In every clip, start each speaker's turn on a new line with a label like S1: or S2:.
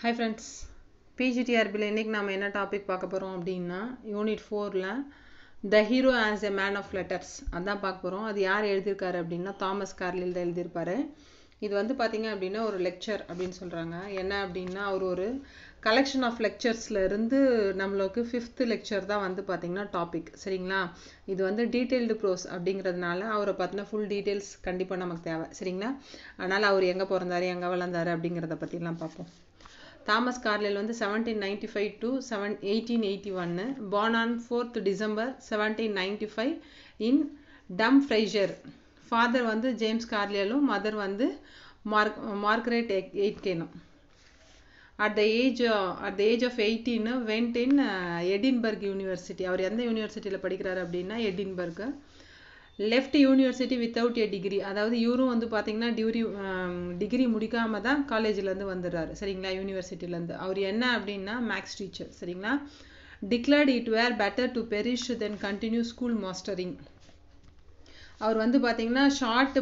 S1: Hi friends பிஜிடிஆர்பியில் இன்றைக்கி நம்ம என்ன டாபிக் பார்க்க போகிறோம் அப்படின்னா யூனிட் ஃபோரில் the hero as a man of letters அதான் பார்க்க போகிறோம் அது யார் எழுதியிருக்காரு அப்படின்னா தாமஸ் கார்லில் தான் எழுதியிருப்பார் இது வந்து பார்த்தீங்க அப்படின்னா ஒரு லெக்சர் அப்படின்னு சொல்கிறாங்க என்ன அப்படின்னா அவர் ஒரு கலெக்ஷன் ஆஃப் லெக்சர்ஸில் இருந்து நம்மளுக்கு ஃபிஃப்த்து லெக்சர் தான் வந்து பார்த்திங்கன்னா டாபிக் சரிங்களா இது வந்து டீட்டெயில்டு ப்ரோஸ் அப்படிங்கிறதுனால அவரை பார்த்தீங்கன்னா ஃபுல் டீட்டெயில்ஸ் கண்டிப்பாக நமக்கு தேவை சரிங்களா அதனால் அவர் எங்கே பிறந்தார் எங்கே வளர்ந்தார் அப்படிங்கிறத பற்றிலாம் பார்ப்போம் தாமஸ் கார்லில் வந்து seventeen ninety five to seven eighteen eighty ஒன்னு born on fourth December seventeen ninety five in Dumfriesshire father வந்து ஜேம்ஸ் கார்லியலும் மதர் வந்து மார்க் மார்க்ரேட் எயிட்கேனும் at the age at the age of eighteen went in Edinburgh university அவர் எந்த யூனிவர்சிட்டியில் படிக்கிறார் அப்படின்னா எடின்பர்க்கு left university without a degree அதாவது இவரும் வந்து பார்த்தீங்கன்னா டிகிரி டிகிரி முடிக்காம தான் காலேஜ்லேருந்து வந்துடுறாரு சரிங்களா யூனிவர்சிட்டிலேருந்து அவர் என்ன அப்படின்னா மேக்ஸ் டீச்சர் சரிங்களா declared it were better to perish than continue school mastering அவர் வந்து பார்த்தீங்கன்னா ஷார்ட்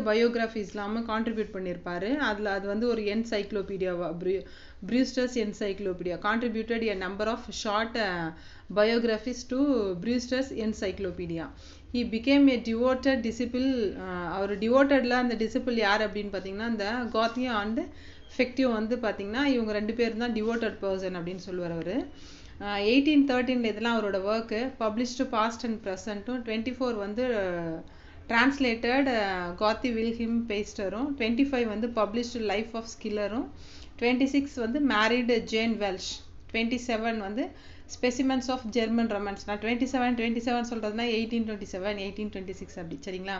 S1: இல்லாமல் கான்ட்ரிபியூட் பண்ணியிருப்பார் அதில் அது வந்து ஒரு என்சைக்ளோபீடியாவா Brew Brewster's encyclopedia contributed a number of short biographies to Brewster's encyclopedia he became a devoted disciple அவர் டிவோட்டடில் அந்த டிசிப்பிள் யார் அப்படின்னு பார்த்தீங்கன்னா அந்த கோத்தியா அண்டு ஃபெக்டிவ் வந்து பார்த்தீங்கன்னா இவங்க ரெண்டு பேரும் தான் டிவோட்டட் பர்சன் அப்படின்னு சொல்லுவார் அவர் எயிட்டீன் தேர்ட்டீனில் இதெல்லாம் அவரோட ஒர்க்கு பப்ளிஷ்டு பாஸ்ட் அண்ட் ப்ரெசண்ட்டும் டுவெண்ட்டி ஃபோர் வந்து டிரான்ஸ்லேட்டட் காத்தி வில்ஹிம் பேஸ்டரும் டுவெண்ட்டி ஃபைவ் வந்து பப்ளிஷ்டு லைஃப் ஆஃப் ஸ்கில்லரும் டுவெண்ட்டி சிக்ஸ் வந்து married Jane Welsh twenty seven வந்து ஸ்பெசிமென்ஸ் ஆஃப் ஜெர்மன் ரொமன்ஸ் நான் டுவெண்ட்டி செவன் டுவெண்ட்டி செவன் சொல்கிறதுனா eighteen twenty seven eighteen twenty six அப்படி சரிங்களா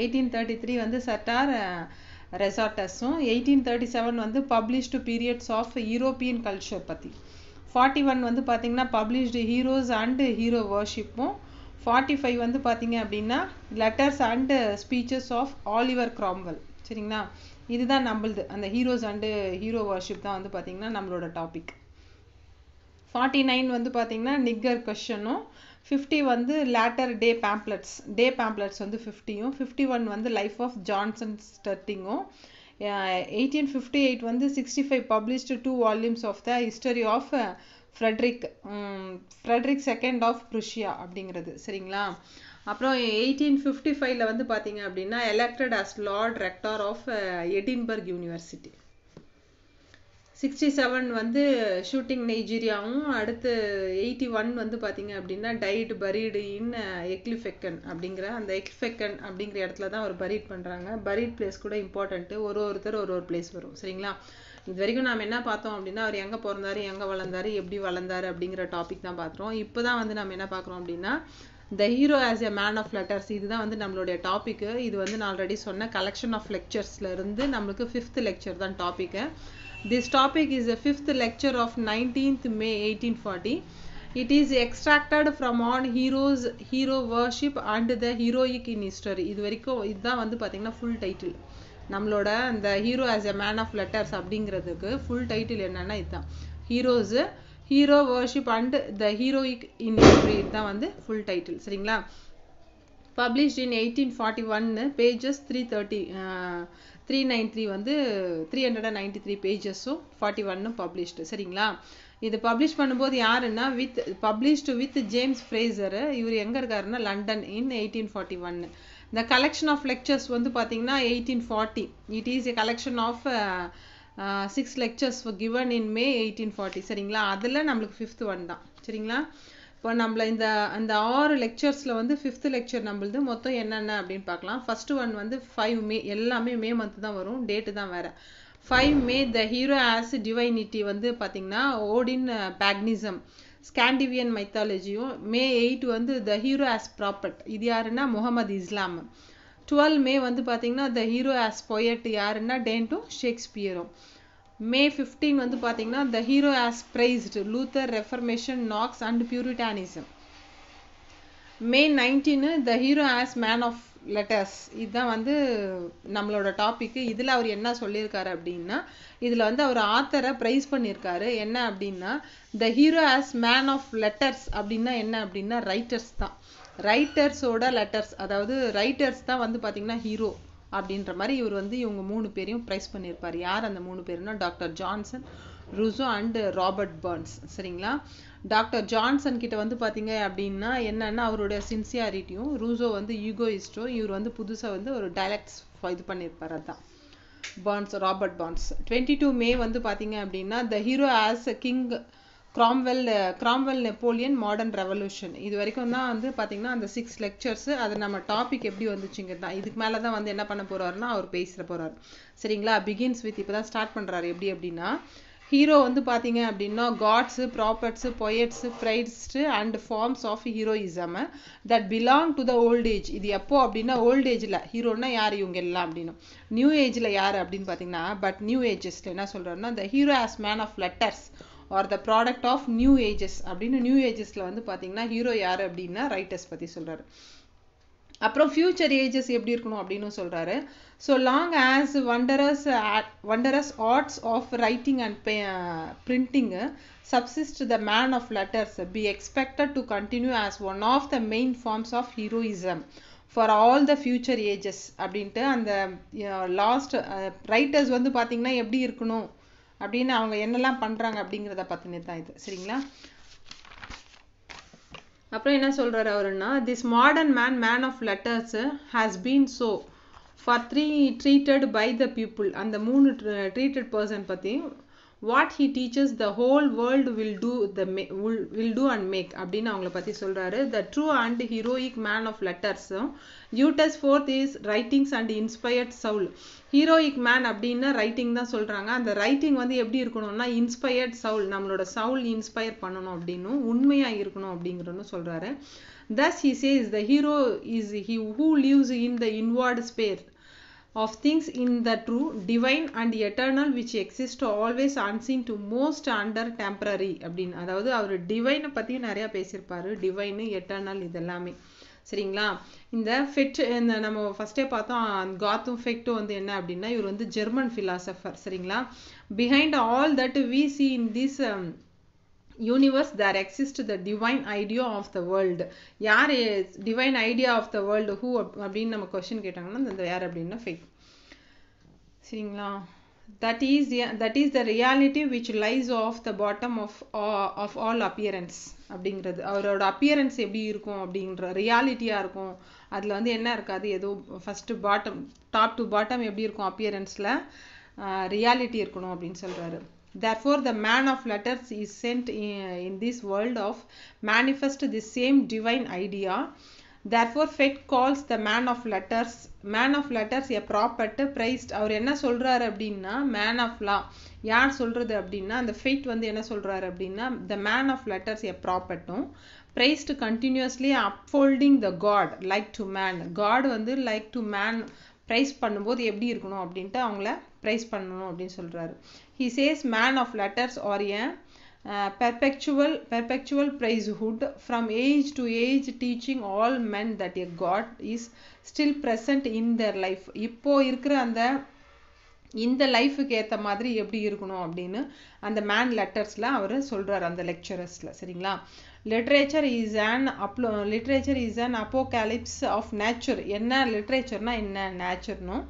S1: எயிட்டீன் தேர்ட்டி த்ரீ வந்து சட்டார் ரெசார்ட்டஸும் எயிட்டீன் தேர்ட்டி செவன் வந்து published periods of European culture பற்றி forty one வந்து பார்த்திங்கன்னா பப்ளிஷ்டு ஹீரோஸ் அண்டு ஹீரோ வர்ஷிப்பும் ஃபார்ட்டி ஃபைவ் வந்து பார்த்தீங்க அப்படின்னா letters and speeches of Oliver Cromwell சரிங்களா இதுதான் நம்மளது அந்த ஹீரோஸ் அண்டு ஹீரோ வர்ஷிப் தான் வந்து பார்த்திங்கன்னா நம்மளோட டாபிக் ஃபார்ட்டி நைன் வந்து பார்த்திங்கன்னா நிக்கர் கொஷனும் ஃபிஃப்டி வந்து latter day pamphlets day pamphlets வந்து ஃபிஃப்டியும் ஃபிஃப்டி ஒன் வந்து லைஃப் ஆஃப் ஜான்சன் ஸ்டர்ட்டிங்கும் எயிட்டீன் ஃபிஃப்டி எயிட் வந்து sixty five published two volumes of the history of Frederick Frederick second of Prussia அப்படிங்கிறது சரிங்களா அப்புறம் எயிட்டீன் ஃபிஃப்டி ஃபைவ்ல வந்து பார்த்தீங்க அப்படின்னா elected as lord rector of Edinburgh university sixty seven வந்து ஷூட்டிங் நைஜீரியாவும் அடுத்து எயிட்டி ஒன் வந்து பார்த்தீங்க அப்படின்னா டைட் பரீடு இன் எக்லிஃபெக்கன் அப்படிங்கிற அந்த எக்லிஃபெக்கன் அப்படிங்கிற இடத்துல தான் அவர் பரீட் பண்ணுறாங்க பரீட் பிளேஸ் கூட இம்பார்ட்டண்ட்டு ஒரு ஒருத்தர் ஒரு ஒரு பிளேஸ் வரும் சரிங்களா இது வரைக்கும் நாம் என்ன பார்த்தோம் அப்படின்னா அவர் எங்கே பிறந்தார் எங்கே வளர்ந்தார் எப்படி வளர்ந்தார் அப்படிங்கிற டாபிக் தான் பார்த்துறோம் இப்போ தான் வந்து நம்ம என்ன பார்க்குறோம் அப்படின்னா the hero as a man of letters இதுதான் வந்து நம்மளுடைய டாப்பிக்கு இது வந்து நான் ஆல்ரெடி சொன்ன கலெக்ஷன் ஆஃப் லெக்சர்ஸ்ல இருந்து நம்மளுக்கு ஃபிஃப்த் லெக்சர் தான் topic This topic is the fifth lecture of 19th May 1840. It is extracted from on heroes, hero worship and the heroic in history. இது வரைக்கும் இதுதான் வந்து பார்த்தீங்கன்னா ஃபுல் டைட்டில் நம்மளோட அந்த hero as a man of letters அப்படிங்கிறதுக்கு full title என்னன்னா இதுதான் heroes hero worship and the heroic in history இதுதான் வந்து ஃபுல் டைட்டில் சரிங்களா பப்ளிஷ்ட் இன் எயிட்டீன் ஃபார்ட்டி ஒன்னு pages three thirty three nine three வந்து three hundred and ninety three பேஜஸும் forty ஒன்னும் பப்ளிஷ்டு சரிங்களா இது பப்ளிஷ் பண்ணும்போது யாருன்னா with published with James Fraser இவர் எங்கே இருக்காருன்னா லண்டன் இன் எயிட்டீன் ஃபார்ட்டி ஒன்னு இந்த கலெக்ஷன் ஆஃப் லெக்சர்ஸ் வந்து பார்த்தீங்கன்னா eighteen forty it is a collection of six lectures given in May eighteen forty சரிங்களா அதில் நம்மளுக்கு ஃபிஃப்த் ஒன் தான் சரிங்களா இப்போ நம்மள இந்த அந்த ஆறு லெக்சர்ஸில் வந்து ஃபிஃப்த் லெக்சர் நம்மளது மொத்தம் என்னென்ன அப்படின்னு பார்க்கலாம் ஃபஸ்ட்டு ஒன் வந்து ஃபைவ் மே எல்லாமே மே மந்த்து தான் வரும் டேட்டு தான் வேறு five May the hero as divinity வந்து பார்த்திங்கன்னா ஓடின் பேக்னிசம் ஸ்காண்டிவியன் மைத்தாலஜியும் மே எயிட் வந்து த ஹீரோ ஆஸ் ப்ராப்பர்ட் இது யாருன்னா முகமது இஸ்லாம் டுவெல் மே வந்து பார்த்திங்கன்னா த ஹீரோ ஆஸ் பொயட் யாருன்னா டு ஷேக்ஸ்பியரும் மே ஃபிஃப்டீன் வந்து பார்த்தீங்கன்னா the hero as priest Luther reformation Knox and puritanism May nineteen the hero as man of letters இதுதான் வந்து நம்மளோட டாப்பிக்கு இதில் அவர் என்ன சொல்லியிருக்காரு அப்படின்னா இதில் வந்து அவர் ஆத்தரை ப்ரைஸ் பண்ணியிருக்காரு என்ன அப்படின்னா the hero as man of letters அப்படின்னா என்ன அப்படின்னா ரைட்டர்ஸ் தான் ரைட்டர்ஸோட லெட்டர்ஸ் அதாவது ரைட்டர்ஸ் தான் வந்து பார்த்திங்கன்னா ஹீரோ அப்படின்ற மாதிரி இவர் வந்து இவங்க மூணு பேரையும் ப்ரைஸ் பண்ணியிருப்பார் யார் அந்த மூணு பேருனா doctor Johnson Rousseau and Robert Burns சரிங்களா டாக்டர் ஜான்சன் கிட்ட வந்து பார்த்தீங்க அப்படின்னா என்னன்னா அவருடைய சின்சியாரிட்டியும் ரூசோ வந்து இஸ்டோ இவர் வந்து புதுசாக வந்து ஒரு டைலக்ட்ஸ் இது பண்ணியிருப்பார் அதான் Burns Robert Burns twenty two May வந்து பார்த்தீங்க அப்படின்னா the hero as king Cromwell Cromwell Napoleon modern revolution இது வரைக்கும் தான் வந்து பார்த்தீங்கன்னா அந்த சிக்ஸ் லெக்சர்ஸ் அது நம்ம டாபிக் எப்படி வந்துச்சுங்க தான் இதுக்கு மேலே தான் வந்து என்ன பண்ண போகிறாருன்னா அவர் பேசுகிற போகிறார் சரிங்களா பிகின்ஸ் வித் இப்போ தான் ஸ்டார்ட் பண்ணுறாரு எப்படி அப்படின்னா ஹீரோ வந்து பார்த்தீங்க அப்படின்னா gods prophets poets priests and forms of heroism that belong to the old age இது எப்போ அப்படின்னா ஓல்ட் ஏஜில் ஹீரோனா யார் இவங்க எல்லாம் அப்படின்னு நியூ ஏஜில் யார் அப்படின்னு பார்த்தீங்கன்னா பட் நியூ ஏஜஸ்ட் என்ன சொல்கிறோன்னா the hero as man of letters are the product of new ages அப்படின்னு நியூ ஏஜஸில் வந்து பார்த்தீங்கன்னா ஹீரோ யார் அப்படின்னா ரைட்டர்ஸ் பற்றி சொல்கிறாரு அப்புறம் ஃபியூச்சர் ஏஜஸ் எப்படி இருக்கணும் அப்படின்னு சொல்கிறாரு so long as wondrous wondrous arts of writing and by printing subsist the man of letters be expected to continue as one of the main forms of heroism for all the future ages அப்படின்ட்டு அந்த last uh, writers uh, வந்து பார்த்திங்கன்னா எப்படி இருக்கணும் அப்படின்னு அவங்க என்னெல்லாம் பண்ணுறாங்க அப்படிங்கிறத பற்றினே தான் இது சரிங்களா அப்புறம் என்ன சொல்கிறார் அவருன்னா this modern man man of letters has been so far three treated by the people அந்த மூணு ட்ரீட்டட் பர்சன் பற்றியும் what he teachers the whole world will do the will do and make அப்படின்னு அவங்கள பற்றி சொல்கிறாரு the true and heroic man of லெட்டர்ஸும் utters forth his writings and inspired soul heroic man அப்படின்னா writing தான் சொல்கிறாங்க அந்த ரைட்டிங் வந்து எப்படி இருக்கணும்னா இன்ஸ்பயர்ட் சவுல் நம்மளோட சவுல் இன்ஸ்பயர் பண்ணணும் அப்படின்னும் உண்மையாக இருக்கணும் அப்படிங்கிறன்னு சொல்கிறாரு thus he says the hero is he who lives in the inward sphere of things in the true divine and eternal which exist always unseen to most under temporary அப்படின்னு அதாவது அவர் டிவைனை பற்றியும் நிறையா பேசியிருப்பார் டிவைனு எட்டர்னல் இதெல்லாமே சரிங்களா இந்த ஃபெட் இந்த நம்ம ஃபஸ்ட்டே பார்த்தோம் காத்தும் ஃபெக்டும் வந்து என்ன அப்படின்னா இவர் வந்து ஜெர்மன் ஃபிலாசபர் சரிங்களா behind all that we see in this universe there exist the divine idea of the world யார் divine idea of the world who அப்படின்னு நம்ம கொஸ்டின் கேட்டாங்கன்னா அந்த யார் அப்படின்னா ஃபேக் சரிங்களா that is that is the reality which lies of the bottom of of all appearance அப்படிங்கிறது அவரோட அப்பியரன்ஸ் எப்படி இருக்கும் அப்படின்ற ரியாலிட்டியாக இருக்கும் அதில் வந்து என்ன இருக்காது ஏதோ first bottom top to bottom எப்படி இருக்கும் அப்பியரன்ஸில் ரியாலிட்டி இருக்கணும் அப்படின்னு சொல்கிறாரு Therefore, the man of letters is sent in, in this world of manifest the same divine idea. Therefore Fichte calls the man of letters man of letters a prophet priest அவர் என்ன சொல்கிறாரு அப்படின்னா man of law யார் சொல்கிறது அப்படின்னா அந்த fed வந்து என்ன சொல்கிறாரு அப்படின்னா the man of letters a ப்ராப்பர்ட்டும் priest continuously unfolding the godlike to men god வந்து லைக் டு மேன் ப்ரைஸ் பண்ணும்போது எப்படி இருக்கணும் அப்படின்ட்டு அவங்கள ப்ரைஸ் பண்ணணும் அப்படின்னு சொல்கிறாரு he says men of letters are a perpetual perpetual priesthood from age to age teaching all men that a god is still present in their life இப்போது இருக்கிற அந்த இந்த லைஃபுக்கு ஏற்ற மாதிரி எப்படி இருக்கணும் அப்படின்னு அந்த மேன் லெட்டர்ஸில் அவர் சொல்கிறார் அந்த லெக்சரர்ஸில் சரிங்களா லிட்ரேச்சர் இஸ் அண்ட் அப்ளோ literature is and apocalypse of nature என்ன லிட்ரேச்சர்னா என்ன நேச்சர்னும்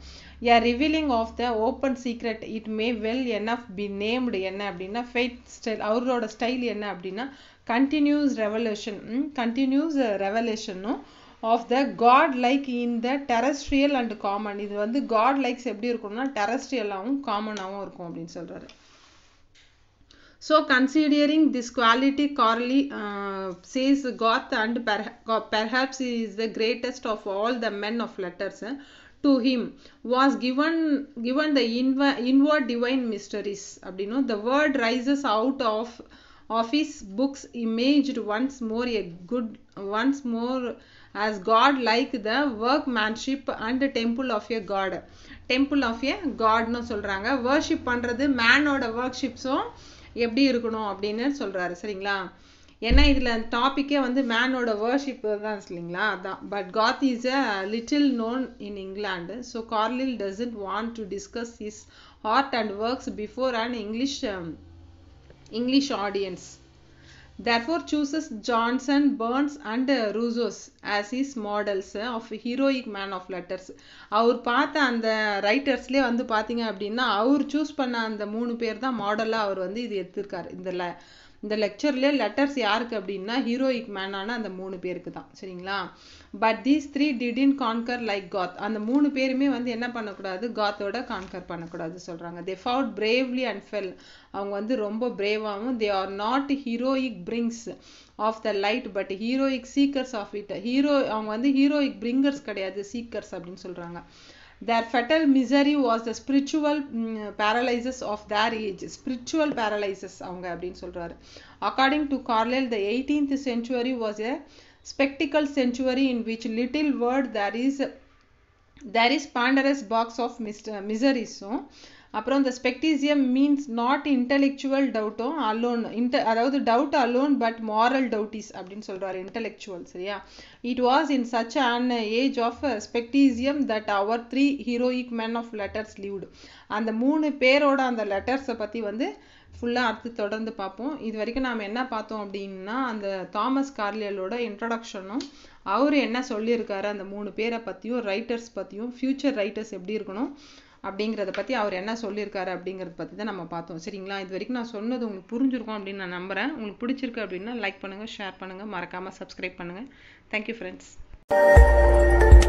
S1: a revealing of the open secret it may well of be named என்ன அப்படின்னா ஃபேட் ஸ்டைல் அவரோட ஸ்டைல் என்ன அப்படின்னா கண்டினியூஸ் ரெவல்யூஷன் கண்டினியூஸ் ரெவல்யூஷனும் of the godlike in the terrestrial and common இது வந்து காட் லைக்ஸ் எப்படி இருக்கும்னா டெரஸ்ட்ரியலாகவும் காமனாகவும் இருக்கும் அப்படின்னு சொல்கிறாரு So considering this quality Corley uh, says Goth and perhaps he is the greatest of all the men of letters eh, to him was given given the inward inward divine mysteries. The word rises out of of his books imaged once more a good once more as god like the workmanship and the temple of a god temple of a god No, சொல்றாங்க worship the man பண்றது மேனோட workships எப்படி இருக்கணும் அப்படின்னு சொல்கிறாரு சரிங்களா ஏன்னா இதில் டாப்பிக்கே வந்து மேனோட வேர்ஷிப் தான் இல்லைங்களா அதான் but Goethe is a little known in England so Carlyle doesn't want to discuss his art and works before and English English audience therefore chooses Johnson Burns and Rousseau's as his models of heroic man of letters அவர் பார்த்த அந்த ரைட்டர்ஸ்லேயே வந்து பார்த்தீங்க அப்படின்னா அவர் choose பண்ண அந்த மூணு பேர் தான் மாடலாக அவர் வந்து இது எடுத்திருக்கார் இதில் இந்த லெக்சர்ல லெட்டர்ஸ் யாருக்கு அப்படின்னா ஹீரோயிக் மேனான அந்த மூணு பேருக்கு தான் சரிங்களா but these three didn't conquer like Goethe அந்த மூணு பேருமே வந்து என்ன பண்ணக்கூடாது காத்தோட கான்கர் பண்ணக்கூடாது சொல்றாங்க they fought bravely and fell அவங்க வந்து ரொம்ப பிரேவாகவும் they are not heroic bringers of the light but heroic seekers of it hero அவங்க வந்து ஹீரோயிக் பிரிங்கர்ஸ் கிடையாது சீக்கர்ஸ் அப்படின்னு சொல்றாங்க Their fatal misery was the spiritual mm, paralysis of their age. Spiritual paralysis according to carlyle the 18th century was a spectacle century in which little word there is there is ponderous box of miseries so அப்புறம் இந்த scepticism means not intellectual டவுட்டும் alone இன்ட அதாவது doubt alone but moral doubts அப்படின்னு சொல்கிறார் intellectual சரியா it was in such an age of scepticism that our three heroic man of letters lived அந்த மூணு பேரோட அந்த லெட்டர்ஸை பற்றி வந்து ஃபுல்லாக அடுத்து தொடர்ந்து பார்ப்போம் இது வரைக்கும் நாம் என்ன பார்த்தோம் அப்படின்னா அந்த தாமஸ் கார்லியலோட இன்ட்ரடக்ஷனும் அவர் என்ன சொல்லியிருக்காரு அந்த மூணு பேரை பற்றியும் ரைட்டர்ஸ் பற்றியும் ஃப்யூச்சர் ரைட்டர்ஸ் எப்படி இருக்கணும் அப்படிங்கிறத பற்றி அவர் என்ன சொல்லியிருக்காரு அப்படிங்கிறத பற்றி தான் நம்ம பார்த்தோம் சரிங்களா இது வரைக்கும் நான் சொன்னது உங்களுக்கு புரிஞ்சிருக்கும் அப்படின்னு நான் நம்புகிறேன் உங்களுக்கு பிடிச்சிருக்கு அப்படின்னா லைக் பண்ணுங்கள் ஷேர் பண்ணுங்கள் மறக்காமல் சப்ஸ்கிரைப் பண்ணுங்கள் தேங்க்யூ ஃப்ரெண்ட்ஸ்